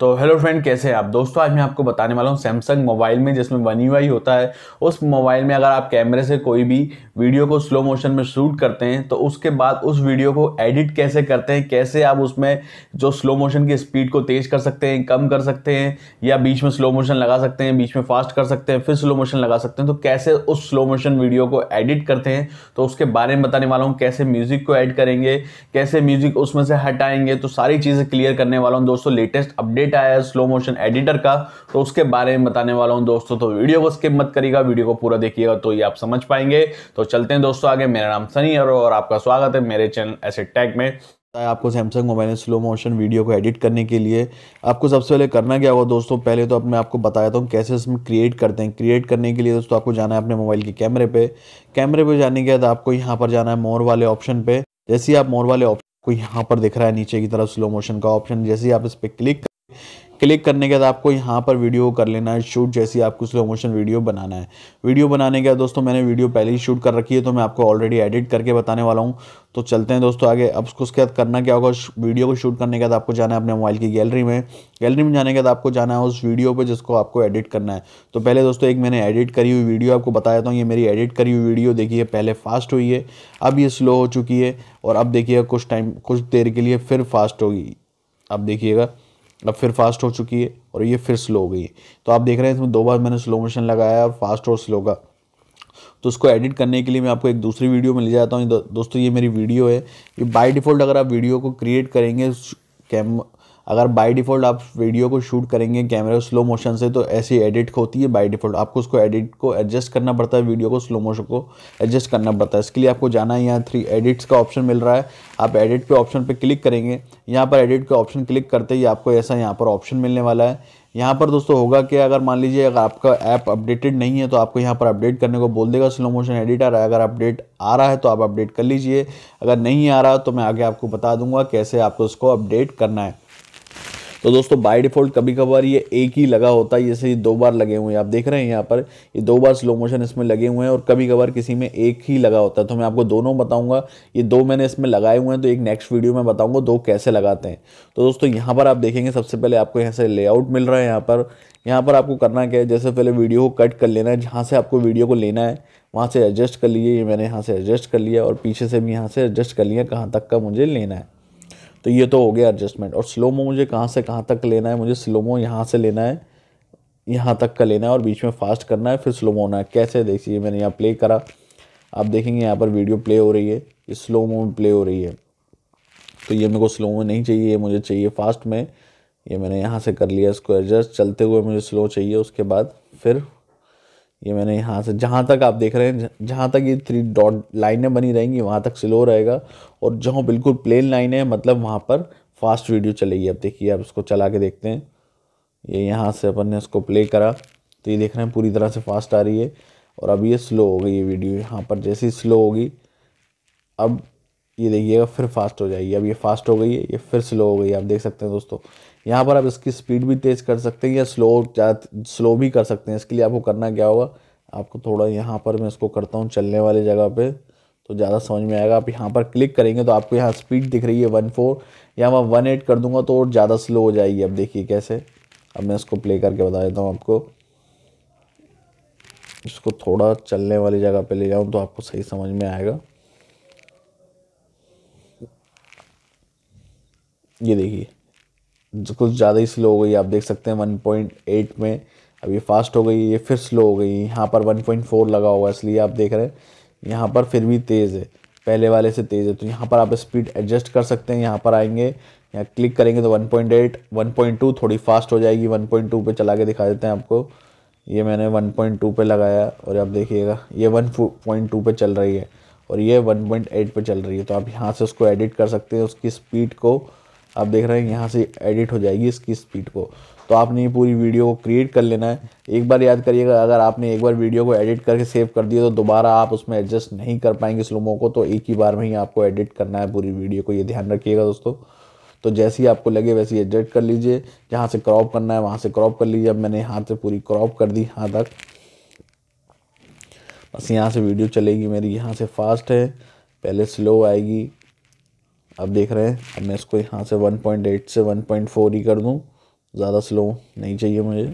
तो hello friend कैसे हैं आप दोस्तों आज मैं आपको बताने वाला हूँ सैमसंग मोबाइल में जिसमें वन यू होता है उस मोबाइल में अगर आप कैमरे से कोई भी वीडियो को स्लो मोशन में शूट करते हैं तो उसके बाद उस वीडियो को एडिट कैसे करते हैं कैसे आप उसमें जो स्लो मोशन की स्पीड को तेज़ कर सकते हैं कम कर सकते हैं या बीच में स्लो मोशन लगा सकते हैं बीच में फास्ट कर सकते हैं फिर स्लो मोशन लगा सकते हैं तो कैसे उस स्लो मोशन वीडियो को एडिट करते हैं तो उसके बारे में बताने वाला हूँ कैसे म्यूज़िक को ऐड करेंगे कैसे म्यूज़िक उसमें से हटाएंगे तो सारी चीज़ें क्लियर करने वाला हूँ दोस्तों लेटेस्ट अपडेट अपडेट आया है स्लो मोशन एडिटर का तो उसके बारे में बताने वाला हूँ दोस्तों तो वीडियो को स्किप मत करिएगा वीडियो को पूरा देखिएगा तो ये आप समझ पाएंगे तो चलते हैं दोस्तों आगे मेरा नाम सनी अरो और आपका स्वागत है मेरे चैनल एसेट टैग में आपको Samsung mobile slow motion video को एडिट करने के लिए आपको सबसे पहले करना क्या होगा दोस्तों पहले तो अब मैं आपको बताया हूँ कैसे इसमें क्रिएट करते हैं क्रिएट करने के लिए दोस्तों आपको जाना है अपने मोबाइल के कैमरे पे कैमरे पे जाने के बाद आपको यहाँ पर जाना है मोर वाले ऑप्शन पे जैसे ही आप मोर वाले ऑप्शन को यहाँ पर दिख रहा है नीचे की तरफ स्लो मोशन का ऑप्शन जैसे ही आप इस पर क्लिक क्लिक करने के बाद आपको यहाँ पर वीडियो कर लेना है शूट जैसी आपको स्लो मोशन वीडियो बनाना है वीडियो बनाने के बाद दोस्तों मैंने वीडियो पहले ही शूट कर रखी है तो मैं आपको ऑलरेडी एडिट करके बताने वाला हूँ तो चलते हैं दोस्तों आगे अब उसके बाद करना क्या होगा वीडियो को शूट करने के बाद आपको जाना है अपने मोबाइल की गैलरी में गैलरी में जाने के बाद आपको जाना है उस वीडियो पर जिसको आपको एडिट करना है तो पहले दोस्तों एक मैंने एडिट करी हुई वीडियो आपको बता देता हूँ ये मेरी एडिट करी हुई वीडियो देखिए पहले फास्ट हुई है अब ये स्लो हो चुकी है और अब देखिएगा कुछ टाइम कुछ देर के लिए फिर फास्ट होगी अब देखिएगा अब फिर फास्ट हो चुकी है और ये फिर स्लो हो गई है तो आप देख रहे हैं इसमें दो बार मैंने स्लो मोशन लगाया और फास्ट और स्लो का तो उसको एडिट करने के लिए मैं आपको एक दूसरी वीडियो में ले जाता हूँ दोस्तों ये मेरी वीडियो है ये बाय डिफ़ॉल्ट अगर आप वीडियो को क्रिएट करेंगे कैम अगर बाय डिफ़ॉल्ट आप वीडियो को शूट करेंगे कैमरे को स्लो मोशन से तो ऐसी एडिट होती है बाय डिफ़ॉल्ट आपको उसको एडिट को एडजस्ट करना पड़ता है वीडियो को स्लो मोशन को एडजस्ट करना पड़ता है इसके लिए आपको जाना है यहाँ थ्री एडिट्स का ऑप्शन मिल रहा है आप एडिट पे ऑप्शन पे क्लिक करेंगे यहाँ पर एडिट का ऑप्शन क्लिक करते ही आपको ऐसा यहाँ पर ऑप्शन मिलने वाला है यहाँ पर दोस्तों होगा कि अगर मान लीजिए अगर आपका ऐप अपडेटेड नहीं है तो आपको यहाँ पर अपडेट करने को बोल देगा स्लो मोशन एडिटर अगर अपडेट आ रहा है तो आप अपडेट कर लीजिए अगर नहीं आ रहा तो मैं आगे आपको बता दूंगा कैसे आपको उसको अपडेट करना है तो दोस्तों बाय डिफ़ॉल्ट कभी कभार ये एक ही लगा होता है जैसे ये दो बार लगे हुए हैं आप देख रहे हैं यहाँ पर ये दो बार स्लो मोशन इसमें लगे हुए हैं और कभी कभार किसी में एक ही लगा होता है तो मैं आपको दोनों बताऊँगा ये दो मैंने इसमें लगाए हुए हैं तो एक नेक्स्ट वीडियो में बताऊँगा दो कैसे लगाते हैं तो दोस्तों यहाँ पर आप देखेंगे सबसे पहले आपको यहाँ से लेआउट मिल रहा है यहाँ पर यहाँ पर आपको करना क्या है जैसे पहले वीडियो को कट कर लेना है जहाँ से आपको वीडियो को लेना है वहाँ से एडजस्ट कर लिए ये मैंने यहाँ से एडजस्ट कर लिया और पीछे से भी यहाँ से एडजस्ट कर लिया कहाँ तक का मुझे लेना है तो ये तो हो गया एडजस्टमेंट और स्लोमो मुझे कहाँ से कहाँ तक लेना है मुझे स्लोमो यहाँ से लेना है यहाँ तक का लेना है और बीच में फास्ट करना है फिर स्लोमो होना है कैसे देखिए मैंने यहाँ प्ले करा आप देखेंगे यहाँ पर वीडियो प्ले हो रही है ये स्लोमो में प्ले हो रही है तो ये मेरे को स्लो में नहीं चाहिए ये मुझे चाहिए फास्ट में ये मैंने यहाँ से कर लिया इसको एडजस्ट चलते हुए मुझे स्लो चाहिए उसके बाद फिर ये मैंने यहाँ से जहाँ तक आप देख रहे हैं जहाँ तक ये थ्री डॉट लाइनें बनी रहेंगी वहाँ तक स्लो रहेगा और जहाँ बिल्कुल प्लेन लाइन है मतलब वहाँ पर फास्ट वीडियो चलेगी अब देखिए आप इसको चला के देखते हैं ये यहाँ से अपन ने इसको प्ले करा तो ये देख रहे हैं पूरी तरह से फास्ट आ रही है और अब ये स्लो हो गई ये वीडियो यहाँ पर जैसे ही स्लो होगी अब ये देखिएगा फिर फास्ट हो जाएगी अब ये फास्ट हो गई है ये फिर स्लो हो गई आप देख सकते हैं दोस्तों यहाँ पर आप इसकी स्पीड भी तेज़ कर सकते हैं या स्लो स्लो भी कर सकते हैं इसके लिए आपको करना क्या होगा आपको थोड़ा यहाँ पर मैं इसको करता हूँ चलने वाली जगह पे तो ज़्यादा समझ में आएगा आप यहाँ पर क्लिक करेंगे तो आपको यहाँ स्पीड दिख रही है वन फोर या मैं वन एट कर दूंगा तो और ज़्यादा स्लो हो जाएगी अब देखिए कैसे अब मैं इसको प्ले करके बता देता हूँ आपको इसको थोड़ा चलने वाली जगह पे ले जाऊँ तो आपको सही समझ में आएगा ये देखिए कुछ ज़्यादा ही स्लो हो गई आप देख सकते हैं 1.8 में अब ये फास्ट हो गई ये फिर स्लो हो गई यहाँ पर 1.4 लगा होगा इसलिए आप देख रहे हैं यहाँ पर फिर भी तेज़ है पहले वाले से तेज़ है तो यहाँ पर आप स्पीड एडजस्ट कर सकते हैं यहाँ पर आएंगे यहाँ क्लिक करेंगे तो 1.8 1.2 थोड़ी फास्ट हो जाएगी 1.2 पॉइंट चला के दिखा देते हैं आपको ये मैंने वन पॉइंट लगाया और आप देखिएगा ये वन पॉइंट चल रही है और ये 1.8 पे चल रही है तो आप यहाँ से उसको एडिट कर सकते हैं उसकी स्पीड को आप देख रहे हैं यहाँ से एडिट हो जाएगी इसकी स्पीड को तो आपने ये पूरी वीडियो को क्रिएट कर लेना है एक बार याद करिएगा अगर आपने एक बार वीडियो को एडिट करके सेव कर दिया तो दोबारा आप उसमें एडजस्ट नहीं कर पाएंगे स्लोमो को तो एक ही बार में ही आपको एडिट करना है पूरी वीडियो को ये ध्यान रखिएगा दोस्तों तो जैसे ही आपको लगे वैसे ही एडजस्ट कर लीजिए जहाँ से क्रॉप करना है वहाँ से क्रॉप कर लीजिए अब मैंने हाथ से पूरी क्रॉप कर दी यहाँ तक बस यहाँ से वीडियो चलेगी मेरी यहाँ से फास्ट है पहले स्लो आएगी अब देख रहे हैं मैं इसको यहाँ से 1.8 से 1.4 ही कर दूँ ज़्यादा स्लो नहीं चाहिए मुझे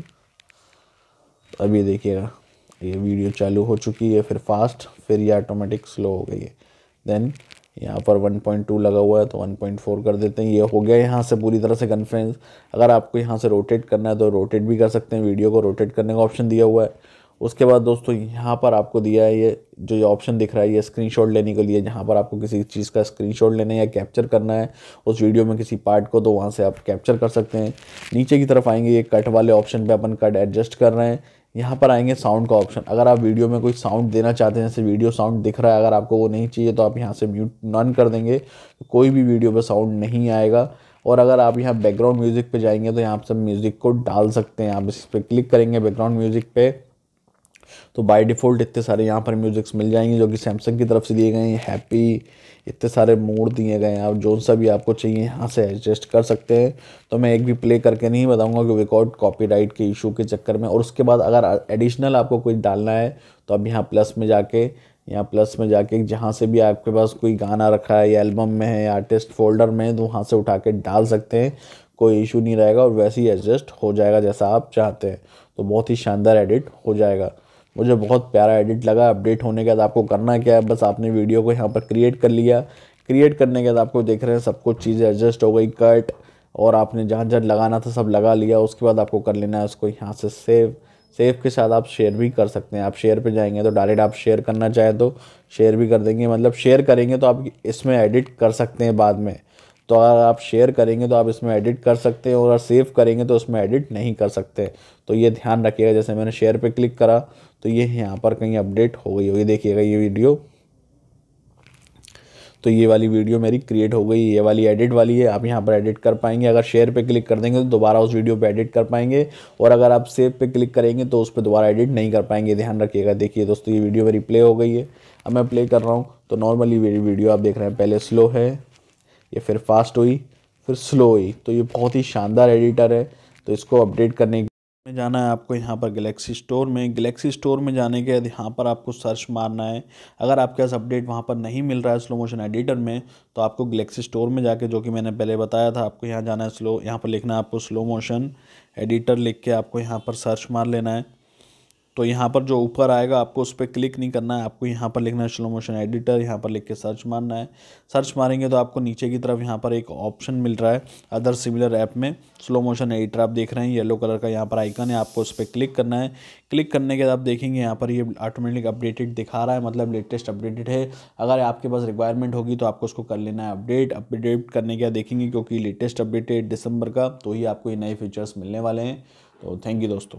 अब ये देखिएगा ये वीडियो चालू हो चुकी है फिर फास्ट फिर ये ऑटोमेटिक स्लो हो गई है देन यहाँ पर 1.2 लगा हुआ है तो 1.4 कर देते हैं ये हो गया यहाँ से पूरी तरह से कन्फ्रेंस अगर आपको यहाँ से रोटेट करना है तो रोटेट भी कर सकते हैं वीडियो को रोटेट करने का ऑप्शन दिया हुआ है उसके बाद दोस्तों यहाँ पर आपको दिया है ये जो ये ऑप्शन दिख रहा है ये स्क्रीनशॉट लेने के लिए जहाँ पर आपको किसी चीज़ का स्क्रीनशॉट लेना है या कैप्चर करना है उस वीडियो में किसी पार्ट को तो वहाँ से आप कैप्चर कर सकते हैं नीचे की तरफ आएंगे ये कट वाले ऑप्शन पे अपन कट एडजस्ट कर रहे हैं यहाँ पर आएंगे साउंड का ऑप्शन अगर आप वीडियो में कोई साउंड देना चाहते हैं जैसे वीडियो साउंड दिख रहा है अगर आपको वो नहीं चाहिए तो आप यहाँ से म्यूट नॉन कर देंगे तो कोई भी वीडियो पर साउंड नहीं आएगा और अगर आप यहाँ बैकग्राउंड म्यूज़िक पे जाएंगे तो यहाँ आप सब म्यूज़िक को डाल सकते हैं आप इस पर क्लिक करेंगे बैकग्राउंड म्यूज़िक पे तो बाय डिफ़ॉल्ट इतने सारे यहाँ पर म्यूज़िक्स मिल जाएंगे जो कि सैमसंग की तरफ से दिए गए हैं हैप्पी इतने सारे मोड दिए गए हैं आप जो सा भी आपको चाहिए यहाँ से एडजस्ट कर सकते हैं तो मैं एक भी प्ले करके नहीं बताऊँगा कि विकॉर्ड कॉपीराइट के इशू के चक्कर में और उसके बाद अगर एडिशनल आपको कुछ डालना है तो अब यहाँ प्लस में जाके यहाँ प्लस में जाके जहाँ से भी आपके पास कोई गाना रखा है या एल्बम में है या आर्टिस्ट फोल्डर में है तो वहाँ से उठा के डाल सकते हैं कोई इशू नहीं रहेगा और वैसे ही एडजस्ट हो जाएगा जैसा आप चाहते हैं तो बहुत ही शानदार एडिट हो जाएगा मुझे बहुत प्यारा एडिट लगा अपडेट होने के बाद आपको करना क्या है बस आपने वीडियो को यहाँ पर क्रिएट कर लिया क्रिएट करने के बाद आपको देख रहे हैं सब कुछ चीज़ें एडजस्ट हो गई कट और आपने जहाँ जहाँ लगाना था सब लगा लिया उसके बाद आपको कर लेना है उसको यहाँ से सेव सेव के साथ आप शेयर भी कर सकते हैं आप शेयर पे जाएंगे तो डायरेक्ट आप शेयर करना चाहें तो शेयर भी कर देंगे मतलब शेयर करेंगे तो आप इसमें एडिट कर सकते हैं बाद में तो अगर आप शेयर करेंगे तो आप इसमें एडिट कर सकते हैं और अगर सेव करेंगे तो उसमें एडिट नहीं कर सकते तो ये ध्यान रखिएगा जैसे मैंने शेयर पे क्लिक करा तो ये यहाँ पर कहीं अपडेट हो गई होगी देखिएगा ये वीडियो तो ये वाली वीडियो मेरी क्रिएट हो गई ये वाली एडिट वाली है आप यहाँ पर एडिट कर पाएंगे अगर शेयर पे क्लिक कर देंगे तो दोबारा उस वीडियो पे एडिट कर पाएंगे और अगर आप सेव पे क्लिक करेंगे तो उस पर दोबारा एडिट नहीं कर पाएंगे ध्यान रखिएगा देखिए दोस्तों ये वीडियो मेरी प्ले हो गई है अब मैं प्ले कर रहा हूँ तो नॉर्मली वीडियो आप देख रहे हैं पहले स्लो है ये फिर फास्ट हुई फिर स्लो हुई तो ये बहुत ही शानदार एडिटर है तो इसको अपडेट करने के में जाना है आपको यहाँ पर गलेक्सी स्टोर में गलेक्सी स्टोर में जाने के बाद यहाँ पर आपको सर्च मारना है अगर आपके पास अपडेट वहाँ पर नहीं मिल रहा है स्लो मोशन एडिटर में तो आपको गलेक्सी स्टोर में जाके जो कि मैंने पहले बताया था आपको यहाँ जाना है स्लो यहाँ पर लिखना है आपको स्लो मोशन एडिटर लिख के आपको यहाँ पर सर्च मार लेना है तो यहाँ पर जो ऊपर आएगा आपको उस पर क्लिक नहीं करना है आपको यहाँ पर लिखना है स्लो मोशन एडिटर यहाँ पर लिख के सर्च मारना है सर्च मारेंगे तो आपको नीचे की तरफ यहाँ पर एक ऑप्शन मिल रहा है अदर सिमिलर ऐप में स्लो मोशन एडिटर आप देख रहे हैं येलो कलर का यहाँ पर आइकन है आपको उस पर क्लिक करना है क्लिक करने के बाद आप देखेंगे यहाँ पर ये ऑटोमेटिक अपडेटेड दिखा रहा है मतलब लेटेस्ट अपडेटेड है अगर आपके पास रिक्वायरमेंट होगी तो आपको उसको कर लेना है अपडेट अपडेट करने के बाद देखेंगे क्योंकि लेटेस्ट अपडेटेड दिसंबर का तो ही आपको ये नए फीचर्स मिलने वाले हैं तो थैंक यू दोस्तों